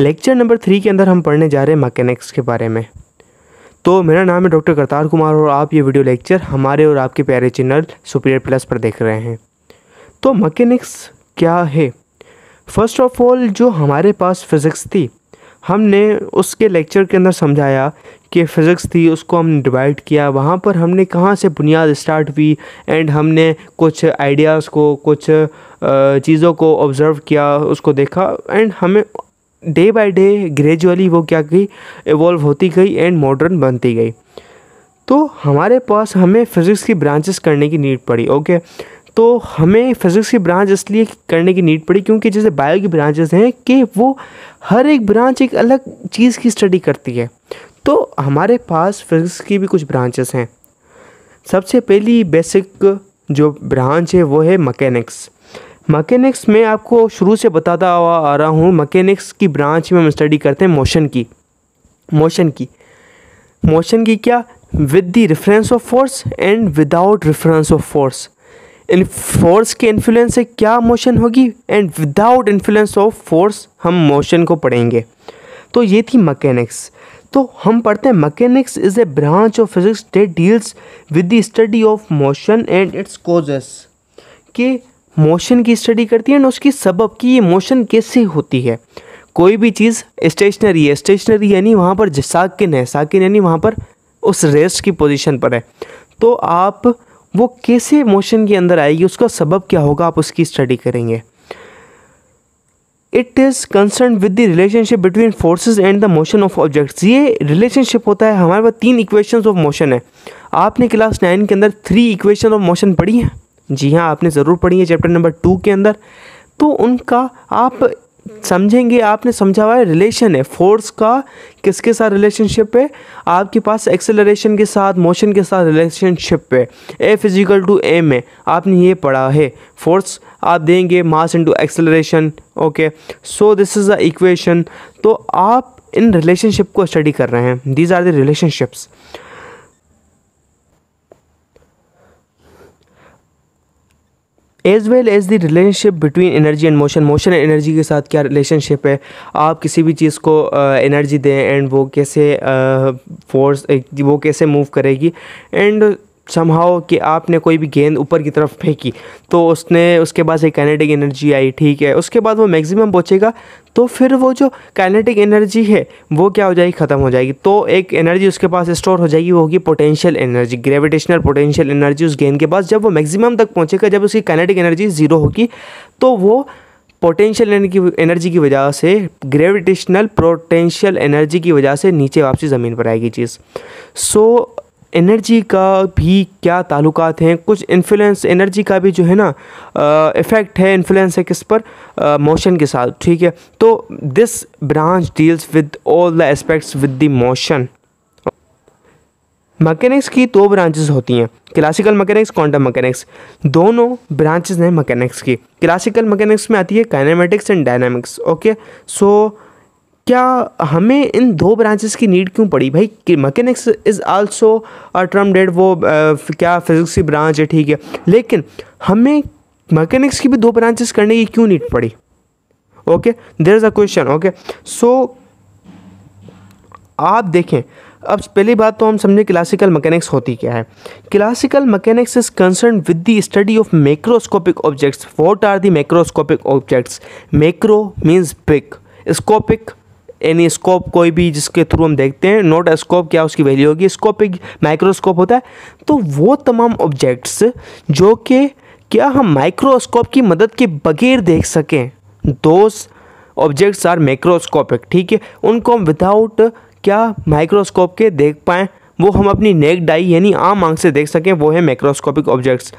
Lecture number three के अंदर हम पढ़ने जा रहे हैं मकैनिक्स के बारे में तो मेरा नाम है डॉक्टर करतार कुमार और आप ये वीडियो लेक्चर हमारे और आपके प्यारे चैनल सुपीरियर प्लस पर देख रहे हैं तो मकैनिक्स क्या है फर्स्ट ऑफ ऑल जो हमारे पास फिज़िक्स थी हमने उसके लेक्चर के अंदर समझाया कि फ़िज़िक्स थी उसको हमने डिवाइड किया वहाँ पर हमने कहाँ से बुनियाद स्टार्ट हुई एंड हमने कुछ आइडियाज़ को कुछ चीज़ों को ऑब्ज़र्व किया उसको देखा एंड हमें डे बाय डे ग्रेजुअली वो क्या की इवॉल्व होती गई एंड मॉडर्न बनती गई तो हमारे पास हमें फिज़िक्स की ब्रांचेस करने की नीड पड़ी ओके तो हमें फिज़िक्स की ब्रांच इसलिए करने की नीड पड़ी क्योंकि जैसे बायो की ब्रांचेस हैं कि वो हर एक ब्रांच एक अलग चीज़ की स्टडी करती है तो हमारे पास फिज़िक्स की भी कुछ ब्रांचेस हैं सबसे पहली बेसिक जो ब्रांच है वो है मकैनिक्स मकैनिक्स में आपको शुरू से बताता हुआ आ रहा हूँ मकैनिक्स की ब्रांच में हम स्टडी करते हैं मोशन की मोशन की मोशन की क्या with the reference of force and without reference of force in force के इन्फ्लुएंस से क्या मोशन होगी and without influence of force हम मोशन को पढ़ेंगे तो ये थी मकैनिक्स तो हम पढ़ते हैं mechanics is a branch of physics that deals with the study of motion and its causes के मोशन की स्टडी करती है एंड उसकी सबब की ये मोशन कैसे होती है कोई भी चीज़ स्टेशनरी है स्टेशनरी यानी वहाँ पर साकिन है साकिन यानी वहाँ पर उस रेस्ट की पोजीशन पर है तो आप वो कैसे मोशन के अंदर आएगी उसका सबब क्या होगा आप उसकी स्टडी करेंगे it is concern with the relationship between forces and the motion of objects ये रिलेशनशिप होता है हमारे पास तीन इक्वेशंस ऑफ मोशन है आपने क्लास नाइन के अंदर थ्री इक्वेशन ऑफ मोशन पढ़ी हैं जी हाँ आपने ज़रूर पढ़ी है चैप्टर नंबर टू के अंदर तो उनका आप समझेंगे आपने समझा हुआ है रिलेशन है फोर्स का किसके साथ रिलेशनशिप है आपके पास एक्सेलरेशन के साथ मोशन के साथ रिलेशनशिप है ए फिजिकल टू एम है आपने ये पढ़ा है फोर्स आप देंगे mass into acceleration okay so this is the equation तो आप इन रिलेशनशिप को स्टडी कर रहे हैं these are the relationships as well as the relationship between energy and motion motion and energy के साथ क्या रिलेशनशिप है आप किसी भी चीज़ को एनर्जी दें एंड वो कैसे फोर्स वो कैसे मूव करेगी एंड समहाओ कि आपने कोई भी गेंद ऊपर की तरफ फेंकी तो उसने उसके पास एक कैनेटिक एनर्जी आई ठीक है उसके बाद वो मैक्सिमम पहुँचेगा तो फिर वो जो कैनेटिक एनर्जी है वो क्या हो जाएगी ख़त्म हो जाएगी तो एक एनर्जी उसके पास स्टोर हो जाएगी वो होगी potential energy gravitational potential energy उस गेंद के पास जब वो मैक्सिमम तक पहुँचेगा जब उसकी कैनेटिक एनर्जी ज़ीरो होगी तो वो पोटेंशियल एनर्जी की वजह से ग्रेविटेशनल पोटेंशियल एनर्जी की वजह से नीचे वापसी ज़मीन पर आएगी चीज़ सो so, एनर्जी का भी क्या ताल्लुकात हैं कुछ इन्फ्लुएंस एनर्जी का भी जो है ना इफ़ेक्ट है इन्फ्लुएंस है किस पर मोशन के साथ ठीक है तो this branch deals with all the aspects with the motion mechanics की दो ब्रांचेस होती हैं क्लासिकल मकैनिक्स क्वांटम मकैनिक्स दोनों ब्रांचेस हैं मकैनिक्स की क्लासिकल मकैनिक्स में आती है kinematics and dynamics okay so क्या हमें इन दो ब्रांचेस की नीड क्यों पड़ी भाई कि mechanics is also termed वो क्या फिज़िक्स की ब्रांच है ठीक है लेकिन हमें मकैनिक्स की भी दो ब्रांचेस करने की क्यों नीड पड़ी okay there is a question okay so आप देखें अब पहली बात तो हम समझे क्लासिकल मैकेनिक्स होती क्या है classical mechanics is concern with the study of macroscopic objects what are the macroscopic objects macro means big scopic any scope कोई भी जिसके थ्रू हम देखते हैं नोट स्कोप क्या उसकी वैल्यू होगी स्कोप एक माइक्रोस्कोप होता है तो वो तमाम ऑब्जेक्ट्स जो कि क्या हम माइक्रोस्कोप की मदद के बगैर देख सकें दो ऑब्जेक्ट्स आर माइक्रोस्कोपिक ठीक है उनको हम विदाउट क्या माइक्रोस्कोप के देख पाएँ वो हम अपनी नेक डाई यानी आम आंख से देख सकें वो है मैक्रोस्कोपिक ऑब्जेक्ट्स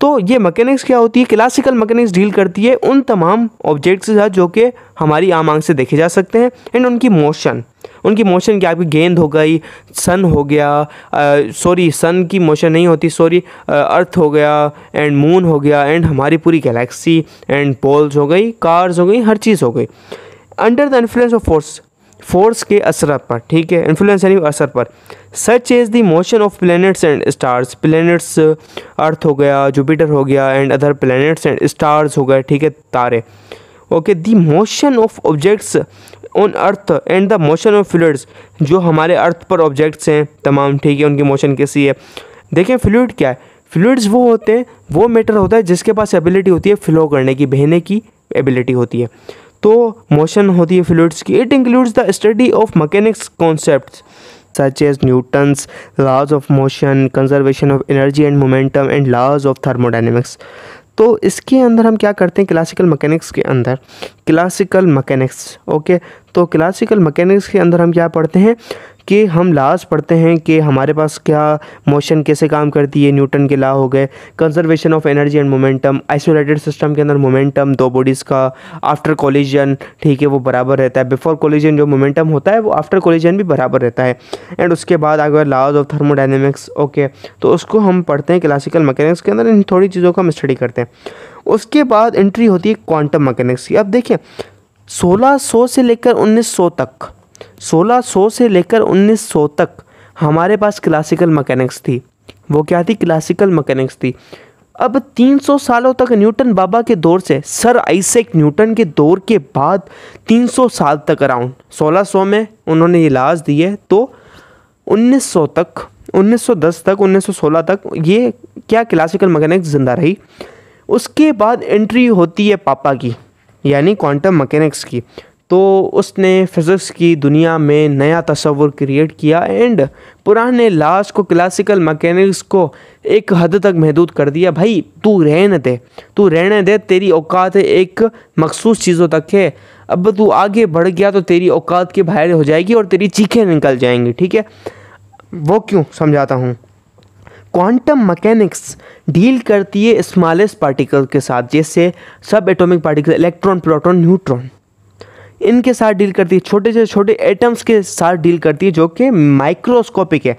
तो ये मैकेनिक्स क्या होती है क्लासिकल मैकेनिक्स डील करती है उन तमाम ऑब्जेक्ट्स के साथ जो कि हमारी आम आंख से देखे जा सकते हैं एंड उनकी मोशन उनकी मोशन क्या आपकी गेंद हो गई सन हो गया सॉरी सन की मोशन नहीं होती सॉरी अर्थ हो गया एंड मून हो गया एंड हमारी पूरी गैलेक्सी एंड पोल्स हो गई कार्स हो गई हर चीज़ हो गई under the influence of force force के असर पर ठीक है इन्फ्लुएंस यानी असर पर such is the motion of planets and stars planets earth हो गया जुपिटर हो गया and other planets and stars हो गए ठीक है तारे okay the motion of objects on earth and the motion of fluids जो हमारे अर्थ पर ऑब्जेक्ट्स हैं तमाम ठीक है उनकी मोशन कैसी है देखें फ्लूड क्या है फ्लूड्स वो होते हैं वो मैटर होता है जिसके पास एबिलिटी होती है फ्लो करने की बहने की एबिलिटी होती है तो मोशन होती है फ्लूड्स की it includes the study of mechanics concept such as Newton's laws of motion conservation of energy and momentum and laws of thermodynamics तो इसके अंदर हम क्या करते हैं क्लासिकल मकैनिक्स के अंदर क्लासिकल मकैनिक्स ओके तो क्लासिकल मैकेनिक्स के अंदर हम क्या पढ़ते हैं कि हम लाज पढ़ते हैं कि हमारे पास क्या मोशन कैसे काम करती है न्यूटन के ला हो गए conservation of energy and momentum isolated system के अंदर मोमेंटम दो बॉडीज़ का आफ्टर कोलिजन ठीक है वो बराबर रहता है बिफोर कोलिजन जो मोमेंटम होता है वो आफ्टर कोलिजन भी बराबर रहता है एंड उसके बाद आगे लाज लॉज ऑफ थर्मोडाइनमिक्स ओके तो उसको हम पढ़ते हैं क्लासिकल मकैनिक्स के अंदर इन थोड़ी चीज़ों को हम स्टडी करते हैं उसके बाद एंट्री होती है क्वांटम मकैनिक्स की अब देखिए 1600 से लेकर 1900 तक 1600 से लेकर 1900 तक हमारे पास क्लासिकल मकैनिक्स थी वो क्या थी क्लासिकल मकैनिक्स थी अब 300 सालों तक न्यूटन बाबा के दौर से सर आइसेक न्यूटन के दौर के बाद 300 साल तक अराउंड 1600 में उन्होंने इलाज दिए तो 1900 तक 1910 तक 1916 तक ये क्या क्लासिकल मकैनिक्स ज़िंदा रही उसके बाद एंट्री होती है पापा की यानी क्वांटम मकैनिक्स की तो उसने फिज़िक्स की दुनिया में नया तस्वुर क्रिएट किया एंड पुराने लाश को क्लासिकल मकैनिक्स को एक हद तक महदूद कर दिया भाई तू रहने दे तू रहने दे तेरी औकात एक मखसूस चीज़ों तक है अब तू आगे बढ़ गया तो तेरी औकात के बाहर हो जाएगी और तेरी चीखें निकल जाएंगी ठीक है वो क्यों समझाता हूँ क्वांटम मैकेनिक्स डील करती है स्मॉलेस्ट पार्टिकल के साथ जैसे subatomic particle electron proton neutron इनके साथ डील करती है छोटे से छोटे एटम्स के साथ डील करती है जो कि माइक्रोस्कोपिक है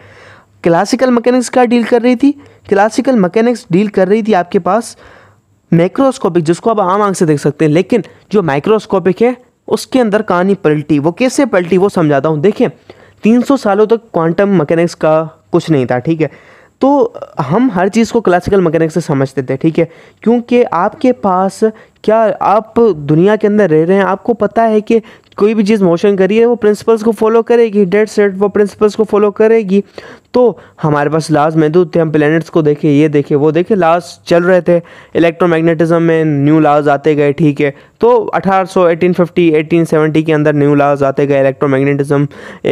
क्लासिकल मैकेनिक्स का डील कर रही थी क्लासिकल मैकेनिक्स डील कर रही थी आपके पास माइक्रोस्कोपिक जिसको आप आम आंख से देख सकते हैं लेकिन जो माइक्रोस्कोपिक है उसके अंदर कहानी पलटी वो कैसे पलटी वो समझाता हूँ देखें 300 सालों तक क्वांटम मैकेनिक्स का कुछ नहीं था ठीक है तो हम हर चीज़ को क्लासिकल मकैनिक से समझते थे ठीक है क्योंकि आपके पास क्या आप दुनिया के अंदर रह रहे हैं आपको पता है कि कोई भी चीज़ मोशन करी है वो प्रिंसिपल्स को फॉलो करेगी डेड सेट वो प्रिंसिपल्स को फॉलो करेगी तो हमारे पास लास्ट महदूद थे हम प्लैनेट्स को देखे ये देखे वो देखे लाज चल रहे थे इलेक्ट्रोमैग्नेटिज्म में न्यू लाज आते गए ठीक है तो 1800 1850 1870 के अंदर न्यू लाज आते गए इलेक्ट्रोमैग्नेटिज्म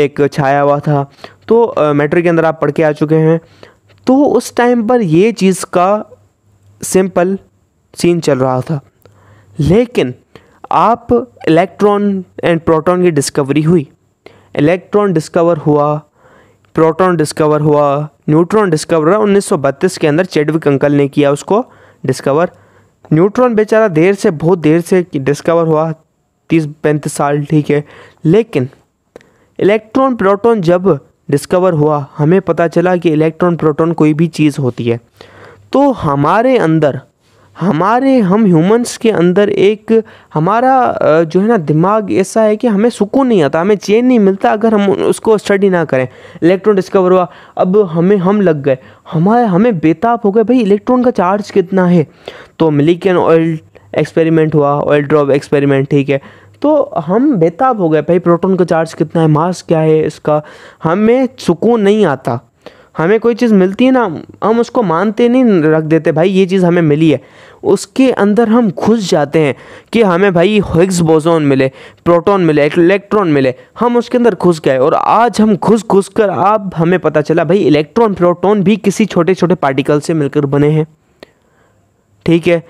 एक छाया हुआ था तो मेट्रिक के अंदर आप पढ़ के आ चुके हैं तो उस टाइम पर ये चीज़ का सिंपल सीन चल रहा था लेकिन आप इलेक्ट्रॉन एंड प्रोटॉन की डिस्कवरी हुई इलेक्ट्रॉन डिस्कवर हुआ प्रोटॉन डिस्कवर हुआ न्यूट्रॉन डिस्कवर हुआ उन्नीस के अंदर चेडविक अंकल ने किया उसको डिस्कवर न्यूट्रॉन बेचारा देर से बहुत देर से डिस्कवर हुआ तीस पैंतीस साल ठीक है लेकिन इलेक्ट्रॉन प्रोटॉन जब डिस्कवर हुआ हमें पता चला कि इलेक्ट्रॉन प्रोटॉन कोई भी चीज़ होती है तो हमारे अंदर हमारे हम ह्यूमंस के अंदर एक हमारा जो है ना दिमाग ऐसा है कि हमें सुकून नहीं आता हमें चैन नहीं मिलता अगर हम उसको स्टडी ना करें इलेक्ट्रॉन डिस्कवर हुआ अब हमें हम लग गए हमारे हमें बेताब हो गए भाई इलेक्ट्रॉन का चार्ज कितना है तो मिलिकन ऑयल एक्सपेरिमेंट हुआ ऑयल ड्रॉप एक्सपेरिमेंट ठीक है तो हम बेताब हो गए भाई प्रोटॉन का चार्ज कितना है मास क्या है इसका हमें सुकून नहीं आता हमें कोई चीज़ मिलती है ना हम उसको मानते नहीं रख देते भाई ये चीज़ हमें मिली है उसके अंदर हम घुस जाते हैं कि हमें भाई हिग्स बोजोन मिले प्रोटॉन मिले इलेक्ट्रॉन मिले हम उसके अंदर घुस गए और आज हम घुस घुस कर अब हमें पता चला भाई इलेक्ट्रॉन प्रोटॉन भी किसी छोटे छोटे पार्टिकल से मिलकर बने हैं ठीक है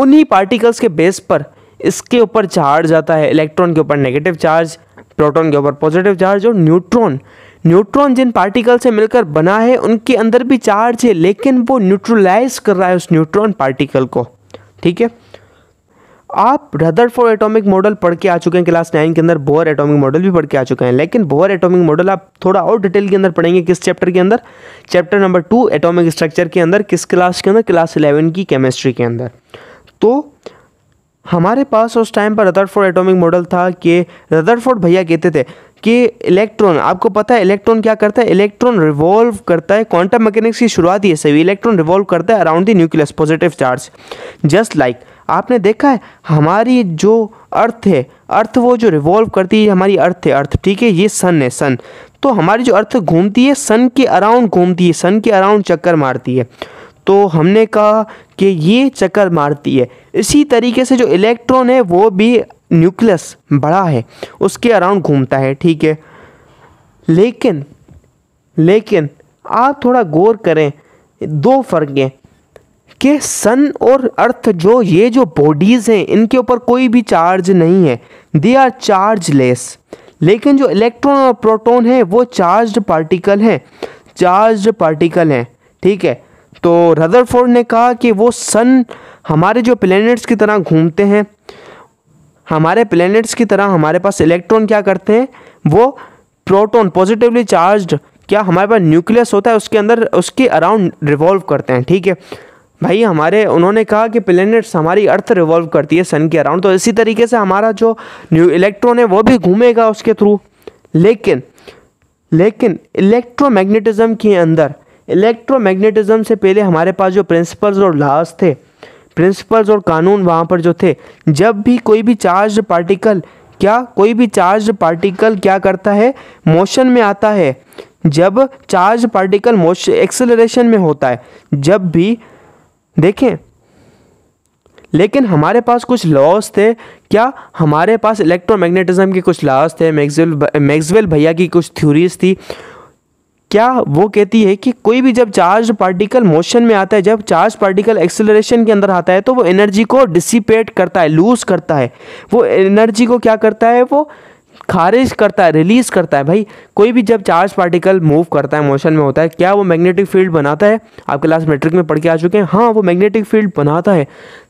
उन्हीं पार्टिकल्स के बेस पर इसके ऊपर चार्ज आता है इलेक्ट्रॉन के ऊपर नेगेटिव चार्ज प्रोटॉन के ऊपर पॉजिटिव चार्ज और न्यूट्रॉन न्यूट्रॉन जिन पार्टिकल से मिलकर बना है उनके अंदर भी चार्ज है लेकिन वो न्यूट्रलाइज कर रहा है उस न्यूट्रॉन पार्टिकल को ठीक है आप रदर फॉर एटोमिक मॉडल पढ़ के आ चुके हैं क्लास नाइन के अंदर बोअर एटोमिक मॉडल भी पढ़ के आ चुके हैं लेकिन बोअर एटोमिक मॉडल आप थोड़ा और डिटेल के अंदर पढ़ेंगे किस चैप्टर के अंदर chapter number two atomic structure के अंदर किस क्लास के अंदर क्लास इलेवन की केमिस्ट्री के अंदर तो हमारे पास उस टाइम पर रदरफोर्ड एटॉमिक मॉडल था कि रदरफोर्ड भैया कहते थे कि इलेक्ट्रॉन आपको पता है इलेक्ट्रॉन क्या करता है इलेक्ट्रॉन रिवॉल्व करता है क्वांटम मैकेनिक्स की शुरुआत ही ऐसे इलेक्ट्रॉन रिवॉल्व करता है around the nucleus positive charge just like आपने देखा है हमारी जो अर्थ है अर्थ वो जो रिवॉल्व करती है हमारी अर्थ है अर्थ ठीक है ये सन है सन तो हमारी जो अर्थ घूमती है सन के अराउंड घूमती है सन के अराउंड चक्कर मारती है तो हमने कहा कि ये चक्कर मारती है इसी तरीके से जो इलेक्ट्रॉन है वो भी न्यूक्लियस बड़ा है उसके अराउंड घूमता है ठीक है लेकिन लेकिन आप थोड़ा गौर करें दो फ़र्क हैं कि सन और अर्थ जो ये जो बॉडीज़ हैं इनके ऊपर कोई भी चार्ज नहीं है दे आर चार्ज लेस लेकिन जो इलेक्ट्रॉन और प्रोटॉन है वो चार्ज पार्टिकल हैं चार्ज पार्टिकल हैं ठीक है तो रदरफोर्ड ने कहा कि वो सन हमारे जो प्लैनेट्स की तरह घूमते हैं हमारे प्लैनेट्स की तरह हमारे पास इलेक्ट्रॉन क्या करते हैं वो प्रोटॉन पॉजिटिवली चार्ज्ड क्या हमारे पास न्यूक्लियस होता है उसके अंदर उसके अराउंड रिवॉल्व करते हैं ठीक है भाई हमारे उन्होंने कहा कि प्लैनेट्स हमारी अर्थ रिवॉल्व करती है सन के अराउंड तो इसी तरीके से हमारा जो न्यू इलेक्ट्रॉन है वो भी घूमेगा उसके थ्रू लेकिन लेकिन इलेक्ट्रोमैग्नेटिज्म के अंदर इलेक्ट्रोमैग्नेटिज्म से पहले हमारे पास जो प्रिंसिपल्स और लॉज थे प्रिंसिपल्स और कानून वहाँ पर जो थे जब भी कोई भी चार्ज पार्टिकल क्या कोई भी चार्ज पार्टिकल क्या करता है मोशन में आता है जब चार्ज पार्टिकल मोशन एक्सेलरेशन में होता है जब भी देखें लेकिन हमारे पास कुछ लॉस थे क्या हमारे पास इलेक्ट्रोमैग्नेटिज्म के कुछ लॉस थे मैक्सवेल मैक्सवेल भैया की कुछ थ्योरीज थी क्या वो कहती है कि कोई भी जब चार्ज पार्टिकल मोशन में आता है जब चार्ज पार्टिकल एक्सेलरेशन के अंदर आता है तो वो एनर्जी को डिसिपेट करता है लूज करता है वो एनर्जी को क्या करता है वो खारिज करता है रिलीज़ करता है भाई कोई भी जब चार्ज पार्टिकल मूव करता है मोशन में होता है क्या वो मैग्नेटिक फील्ड बनाता है आपके लास्ट मेट्रिक में पढ़ के आ चुके हैं हाँ वो मैग्नेटिक फील्ड बनाता है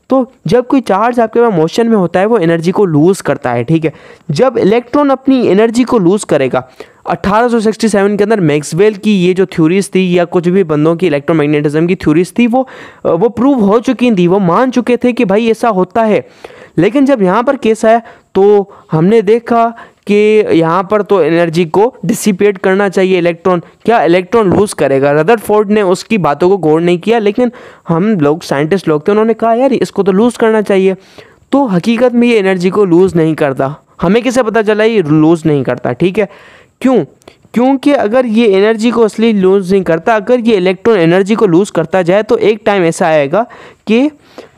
तो जब कोई चार्ज आपके पास मोशन में होता है वो एनर्जी को लूज़ करता है ठीक है जब इलेक्ट्रॉन अपनी एनर्जी को लूज़ करेगा 1867 के अंदर मैक्सवेल की ये जो थ्योरीज थी या कुछ भी बंदों की इलेक्ट्रोमैग्नेटिज्म की थ्योरीज थी वो वो प्रूव हो चुकी थी वो मान चुके थे कि भाई ऐसा होता है लेकिन जब यहाँ पर केस आया तो हमने देखा कि यहाँ पर तो एनर्जी को डिसिपेट करना चाहिए इलेक्ट्रॉन क्या इलेक्ट्रॉन लूज़ करेगा रदर फोर्ड ने उसकी बातों को गौर नहीं किया लेकिन हम लोग साइंटिस्ट लोग थे उन्होंने कहा यार इसको तो लूज़ करना चाहिए तो हकीकत में ये एनर्जी को लूज़ नहीं करता हमें किसे पता चला ये लूज़ नहीं करता ठीक है क्यों क्योंकि अगर ये एनर्जी को असली लूज़ नहीं करता अगर ये इलेक्ट्रॉन एनर्जी को लूज़ करता जाए तो एक टाइम ऐसा आएगा कि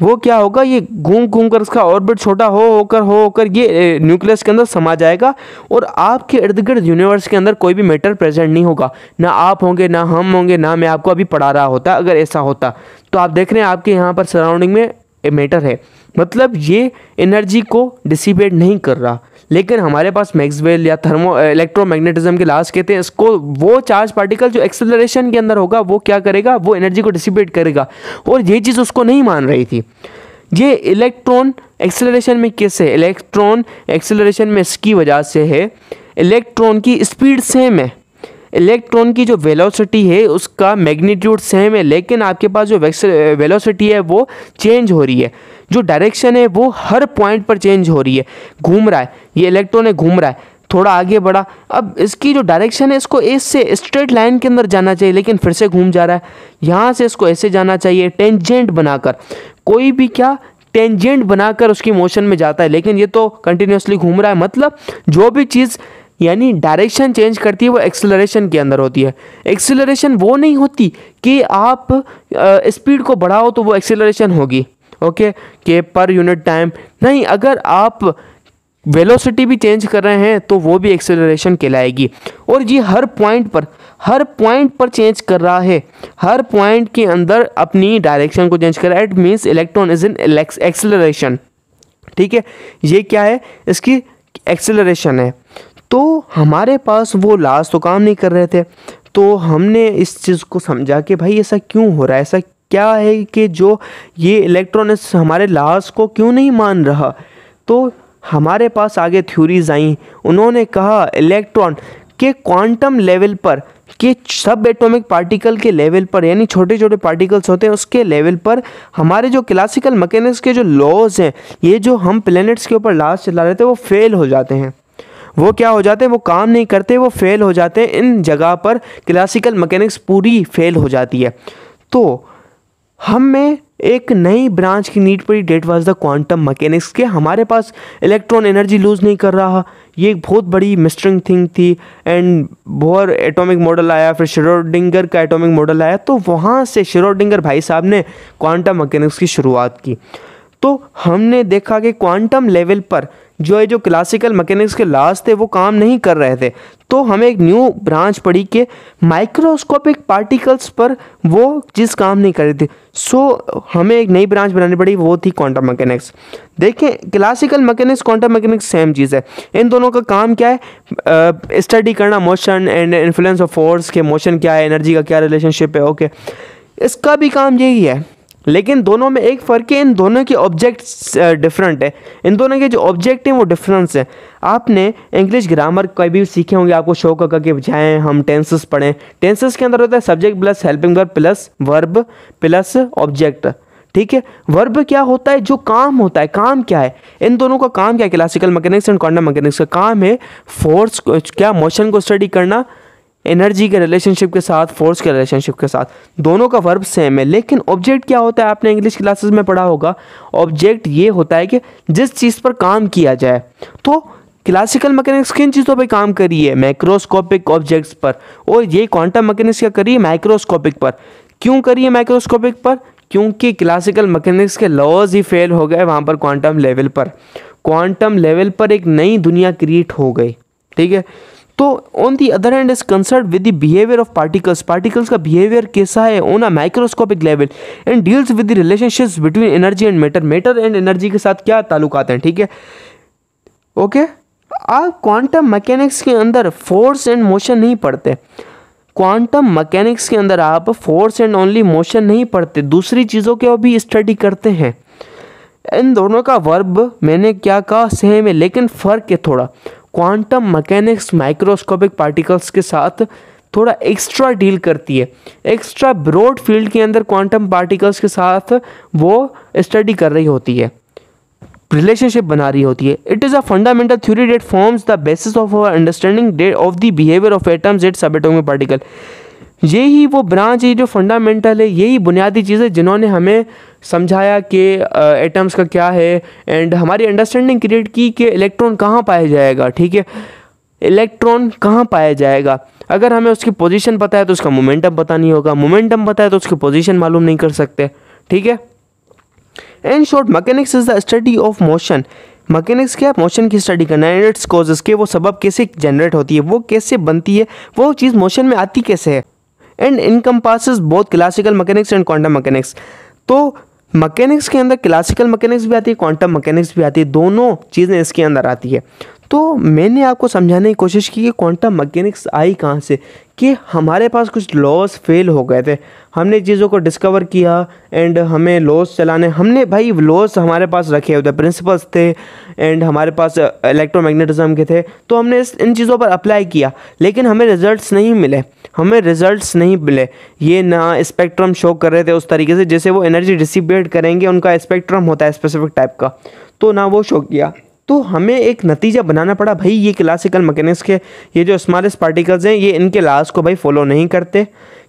वो क्या होगा ये घूम घूम कर उसका ऑर्बिट छोटा हो होकर हो होकर ये न्यूक्लियस के अंदर समा जाएगा और आपके इर्द गिर्द यूनिवर्स के अंदर कोई भी मैटर प्रेजेंट नहीं होगा ना आप होंगे ना हम होंगे ना मैं आपको अभी पढ़ा रहा होता अगर ऐसा होता तो आप देख रहे हैं आपके यहाँ पर सराउंडिंग में मैटर है मतलब ये एनर्जी को डिसिपेट नहीं कर रहा लेकिन हमारे पास मैक्सवेल या थर्मो इलेक्ट्रोमैग्नेटिज्म के लास्ट कहते हैं इसको वो चार्ज पार्टिकल जो एक्सेलरेशन के अंदर होगा वो क्या करेगा वो एनर्जी को डिसिपेट करेगा और ये चीज़ उसको नहीं मान रही थी ये इलेक्ट्रॉन एक्सेलरेशन में कैसे इलेक्ट्रॉन एक्सेलरेशन में इसकी वजह से है इलेक्ट्रॉन की स्पीड सेम है इलेक्ट्रॉन की जो वेलोसिटी है उसका मैग्नीट्यूड सेम है लेकिन आपके पास जो वेलोसिटी है वो चेंज हो रही है जो डायरेक्शन है वो हर पॉइंट पर चेंज हो रही है घूम रहा है ये इलेक्ट्रॉन है घूम रहा है थोड़ा आगे बढ़ा अब इसकी जो डायरेक्शन है इसको एस से स्ट्रेट लाइन के अंदर जाना चाहिए लेकिन फिर से घूम जा रहा है यहाँ से इसको ऐसे जाना चाहिए टेंजेंट बनाकर कोई भी क्या टेंजेंट बनाकर उसकी मोशन में जाता है लेकिन ये तो कंटिन्यूसली घूम रहा है मतलब जो भी चीज़ यानी डायरेक्शन चेंज करती है वो एक्सेलरेशन के अंदर होती है एक्सेलरेशन वो नहीं होती कि आप स्पीड को बढ़ाओ तो वो एक्सेलरेशन होगी ओके के पर यूनिट टाइम नहीं अगर आप वेलोसिटी भी चेंज कर रहे हैं तो वो भी एक्सेलरेशन कहलाएगी और ये हर पॉइंट पर हर पॉइंट पर चेंज कर रहा है हर पॉइंट के अंदर अपनी डायरेक्शन को चेंज कर रहा है it means electron is in acceleration ठीक है ये क्या है इसकी एक्सेलरेशन है तो हमारे पास वो लास्ट तो काम नहीं कर रहे थे तो हमने इस चीज़ को समझा कि भाई ऐसा क्यों हो रहा है ऐसा क्या है कि जो ये इलेक्ट्रॉनिक्स हमारे लाज को क्यों नहीं मान रहा तो हमारे पास आगे थ्योरीज आई उन्होंने कहा इलेक्ट्रॉन के क्वांटम लेवल पर कि सब एटॉमिक पार्टिकल के लेवल पर यानी छोटे छोटे पार्टिकल्स होते हैं उसके लेवल पर हमारे जो क्लासिकल मकैनिक्स के जो लॉज हैं ये जो हम प्लैनेट्स के ऊपर लाश चला रहे थे वो फेल हो जाते हैं वो क्या हो जाते हैं वो काम नहीं करते वो फेल हो जाते हैं इन जगह पर क्लासिकल मकैनिक्स पूरी फेल हो जाती है तो हम में एक नई ब्रांच की नीट पड़ी that was the quantum mechanics के हमारे पास इलेक्ट्रॉन एनर्जी लूज नहीं कर रहा ये एक बहुत बड़ी मिस्टरिंग थिंग थी एंड बोहर एटॉमिक मॉडल आया फिर शिरोडिंगर का एटॉमिक मॉडल आया तो वहाँ से शिरोडिंगर भाई साहब ने क्वांटम मैकेनिक्स की शुरुआत की तो हमने देखा कि क्वांटम लेवल पर जो है जो क्लासिकल मैकेनिक्स के लाज थे वो काम नहीं कर रहे थे तो हमें एक न्यू ब्रांच पड़ी कि माइक्रोस्कोपिक पार्टिकल्स पर वो जिस काम नहीं कर रहे थे सो हमें एक नई ब्रांच बनानी पड़ी वो थी क्वांटम मैकेनिक्स देखें classical mechanics quantum mechanics same चीज़ है इन दोनों का काम क्या है स्टडी करना motion and influence of force के मोशन क्या है एनर्जी का क्या रिलेशनशिप है ओके okay. इसका भी काम यही है लेकिन दोनों में एक फ़र्क है इन दोनों के ऑब्जेक्ट्स डिफरेंट है इन दोनों के जो ऑब्जेक्ट हैं वो डिफरेंस है आपने इंग्लिश ग्रामर कभी भी सीखे होंगे आपको शौक होगा कि जाएँ हम टेंसेस पढ़ें टेंसेस के अंदर होता है subject plus helping verb plus verb plus object ठीक है वर्ब क्या होता है जो काम होता है काम क्या है इन दोनों का काम क्या है classical mechanics and quantum mechanics का काम है फोर्स क्या मोशन को स्टडी करना एनर्जी के रिलेशनशिप के साथ फोर्स के रिलेशनशिप के साथ दोनों का वर्ब सेम है लेकिन ऑब्जेक्ट क्या होता है आपने इंग्लिश क्लासेस में पढ़ा होगा ऑब्जेक्ट ये होता है कि जिस चीज़ पर काम किया जाए तो क्लासिकल मैकेनिक्स किन चीज़ों पर काम करी है माइक्रोस्कोपिक ऑब्जेक्ट्स पर और ये क्वांटम मैकेनिक्स क्या करिए माइक्रोस्कोपिक पर क्यों करिए माइक्रोस्कोपिक पर क्योंकि क्लासिकल मैकेनिक्स के लॉज ही फेल हो गए वहाँ पर क्वांटम लेवल पर क्वांटम लेवल पर एक नई दुनिया क्रिएट हो गई ठीक है तो on the other hand is concerned with the behaviour of particles particles का बिहेवियर कैसा है on a microscopic level and deals with the relationship between energy and matter matter and energy के साथ क्या ताल्लुक आते हैं ठीक है ओके आप क्वांटम मैकेनिक्स के अंदर फोर्स एंड मोशन नहीं पढ़ते क्वांटम मैकेनिक्स के अंदर आप फोर्स एंड ओनली मोशन नहीं पढ़ते दूसरी चीज़ों के भी स्टडी करते हैं इन दोनों का वर्ब मैंने क्या कहा सेम है लेकिन फ़र्क है थोड़ा क्वांटम मैकेनिक्स माइक्रोस्कोपिक पार्टिकल्स के साथ थोड़ा एक्स्ट्रा डील करती है एक्स्ट्रा ब्रॉड फील्ड के अंदर क्वांटम पार्टिकल्स के साथ वो स्टडी कर रही होती है रिलेशनशिप बना रही होती है it is a fundamental theory that forms the basis of our understanding that of the behaviour of atoms at subatomic particle यही वो ब्रांच है जो फंडामेंटल है यही बुनियादी चीज़ है जिन्होंने हमें समझाया कि एटम्स का क्या है एंड हमारी अंडरस्टैंडिंग क्रिएट की कि इलेक्ट्रॉन कहाँ पाया जाएगा ठीक है इलेक्ट्रॉन कहाँ पाया जाएगा अगर हमें उसकी पोजीशन पता है तो उसका मोमेंटम पता नहीं होगा मोमेंटम पता है तो उसकी पोजीशन मालूम नहीं कर सकते ठीक है and short mechanics is the study of motion mechanics क्या मोशन की स्टडी करना है इट्स कॉजेस के वो सबब कैसे जनरेट होती है वो कैसे बनती है वो चीज़ मोशन में आती कैसे है and encompasses both classical mechanics and quantum mechanics तो मकैनिक्स के अंदर क्लासिकल मकैनिक्स भी आती है क्वांटम मकैनिक्स भी आती है दोनों चीज़ें इसके अंदर आती है तो मैंने आपको समझाने की कोशिश की कि क्वांटम मैकेनिक्स आई कहाँ से कि हमारे पास कुछ लॉस फेल हो गए थे हमने चीज़ों को डिस्कवर किया एंड हमें लॉस चलाने हमने भाई लॉस हमारे पास रखे हुए थे प्रिंसिपल्स थे एंड हमारे पास इलेक्ट्रोमैग्नेटिज्म के थे तो हमने इस इन चीज़ों पर अप्लाई किया लेकिन हमें रिजल्ट्स नहीं मिले हमें रिजल्ट्स नहीं मिले ये ना स्पेक्ट्रम शो कर रहे थे उस तरीके से जैसे वो एनर्जी डिसिपेट करेंगे उनका स्पेक्ट्रम होता है स्पेसिफिक टाइप का तो ना वो शो किया तो हमें एक नतीजा बनाना पड़ा भाई ये क्लासिकल मैकेनिक्स के ये जो स्मॉलेस्ट पार्टिकल्स हैं ये इनके लाज को भाई फॉलो नहीं करते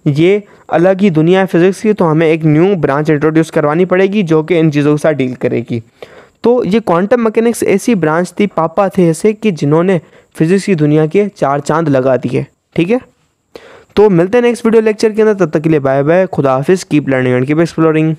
ये अलग ही दुनिया है फिज़िक्स की तो हमें एक न्यू ब्रांच इंट्रोड्यूस करवानी पड़ेगी जो कि इन चीज़ों के साथ डील करेगी तो ये क्वांटम मैकेनिक्स ऐसी ब्रांच थी पापा थे ऐसे कि जिन्होंने फिज़िक्स की दुनिया के चार चांद लगा दिए ठीक है तो मिलते हैं नेक्स्ट वीडियो लेक्चर के अंदर तब तक के लिए बाय बाय खुदा हाफिज़ keep learning and keep exploring